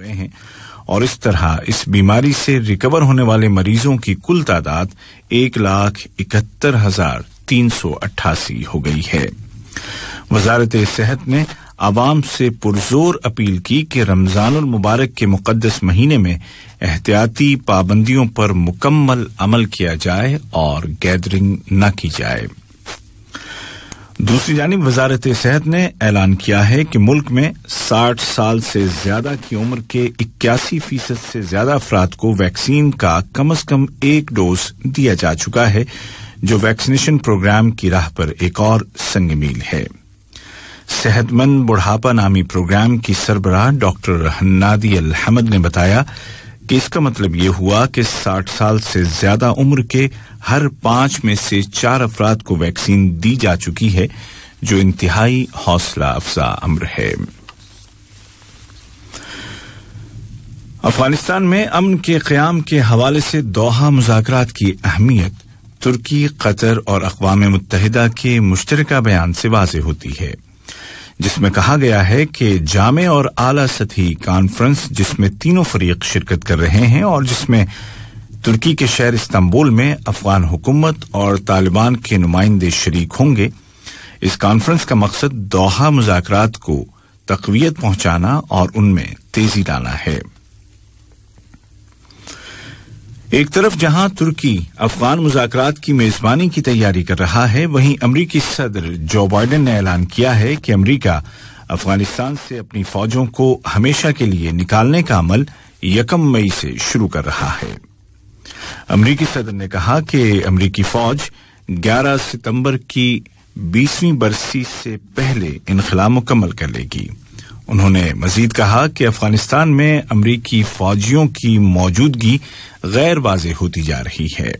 गए हैं और इस तरह इस बीमारी से रिकवर होने वाले मरीजों की कुल तादाद एक लाख इकहत्तर हजार तीन सौ अट्ठासी हो गई है वजारत सेहत ने आवाम से पुरजोर अपील की कि मुबारक के मुकदस महीने में एहतियाती पाबंदियों पर मुकम्मल अमल किया जाए और गैदरिंग न की जाए दूसरी जानब वजारत सेहत ने ऐलान किया है कि मुल्क में साठ साल से ज्यादा की उम्र के इक्यासी फीसद से ज्यादा अफराद को वैक्सीन का कम अज कम एक डोज दिया जा चुका है जो वैक्सीनेशन प्रोग्राम की राह पर एक और संग मील है सेहतमंद बुढ़ापा नामी प्रोग्राम की सरबराह डॉक्टर हन्नादी अल हमद ने बताया कि इसका मतलब ये हुआ कि 60 साल से ज्यादा उम्र के हर पांच में से चार अफराद को वैक्सीन दी जा चुकी है जो इंतहाई हौसला अफजा अम्र है अफगानिस्तान में अमन के क्याम के हवाले से दोहा मुजात की अहमियत तुर्की कतर और अकवा मुतहदा के मुश्तरक बयान से वाज होती है जिसमें कहा गया है कि जामे और आला सतही कॉन्फ्रेंस जिसमें तीनों फरीक शिरकत कर रहे हैं और जिसमें तुर्की के शहर इस्तांबुल में अफगान हुकूमत और तालिबान के नुमाइंदे शरीक होंगे इस कॉन्फ्रेंस का मकसद दोहा मुजाकरात को तकवीत पहुंचाना और उनमें तेजी लाना है एक तरफ जहां तुर्की अफगान मुजाकर की मेजबानी की तैयारी कर रहा है वहीं अमरीकी सदर जो बाइडन ने ऐलान किया है कि अमरीका अफगानिस्तान से अपनी फौजों को हमेशा के लिए निकालने का अमल यकम मई से शुरू कर रहा है अमरीकी सदर ने कहा कि अमरीकी फौज 11 सितंबर की 20वीं बरसी से पहले इनखला मुकम्मल कर लेगी उन्होंने मजीद कहा कि अफगानिस्तान में अमरीकी फौजियों की मौजूदगी गैर वाज होती जा रही है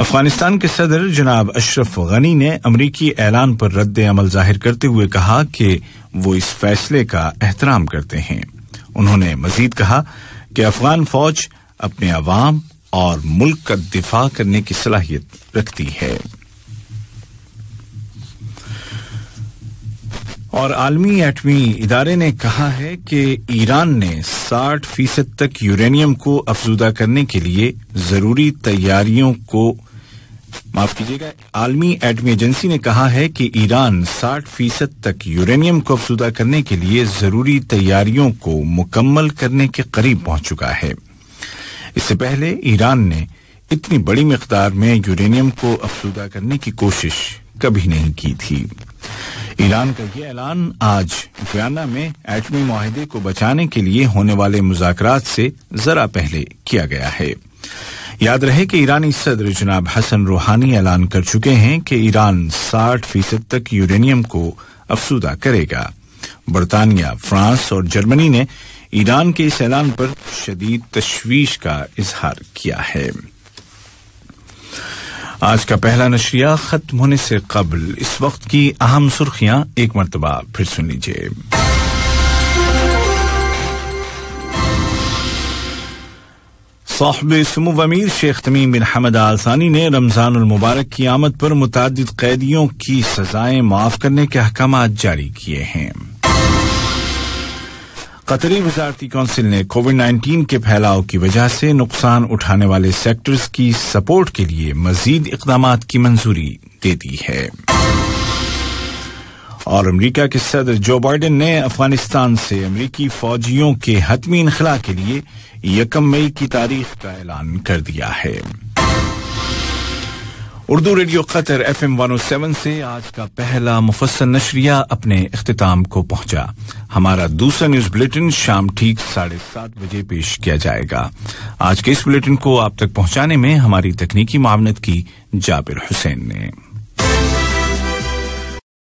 अफगानिस्तान के सदर जनाब अशरफ गनी ने अमरीकी ऐलान पर रद्द अमल जाहिर करते हुए कहा कि वो इस फैसले का एहतराम करते हैं उन्होंने मजीद कहा कि अफगान फौज अपने अवाम और मुल्क का दिफा करने की सलाहियत रखती है और आलमी एटमी इदारे ने कहा है कि ईरान ने 60 फीसद तक यूरेनियम को अफजूदा करने के लिए ज़रूरी तैयारियों को माफ कीजिएगा आलमी एटमी एजेंसी ने कहा है कि ईरान 60 फीसद तक यूरेनियम को अफजूदा करने के लिए ज़रूरी तैयारियों को मुकम्मल करने के करीब पहुंच चुका है इससे पहले ईरान ने इतनी बड़ी मकदार में यूरेनियम को अफजूदा करने की कोशिश कभी नहीं की थी ईरान का ये ऐलान आज गयाना में एटमी माहदे को बचाने के लिए होने वाले मुजाकर से जरा पहले किया गया है याद रहे कि ईरानी सदर जनाब हसन रूहानी ऐलान कर चुके हैं कि ईरान 60 फीसद तक यूरेनियम को अफसुदा करेगा बरतानिया फ्रांस और जर्मनी ने ईरान के इस ऐलान पर शदीद तशवीश का इजहार किया है आज का पहला नशरिया खत्म होने से कबल इस वक्त की अहम सुर्खियां एक मरतबा फिर सुन लीजिए साहब समूह अमीर शेख तमीम बिन हमद आलसानी ने रमजान मुबारक की आमद पर मुतद कैदियों की सजाएं माफ करने के अहकाम जारी किए हैं कतरी वजारती कौंसिल ने कोविड 19 के फैलाव की वजह से नुकसान उठाने वाले सेक्टर्स की सपोर्ट के लिए मजीद इकदाम की मंजूरी दे दी है और अमरीका के सदर जो बाइडन ने अफगानिस्तान से अमरीकी फौजियों के हतमी इनखला के लिए यकम मई की तारीख का ऐलान कर दिया है Urdu radio Qatar F M one seven से आज का पहला मुफसल नशरिया अपने अख्ताम को पहुंचा हमारा दूसरा न्यूज बुलेटिन शाम ठीक साढ़े सात बजे पेश किया जाएगा आज के इस बुलेटिन को आप तक पहुंचाने में हमारी तकनीकी मामनत की जाबिर हुसैन ने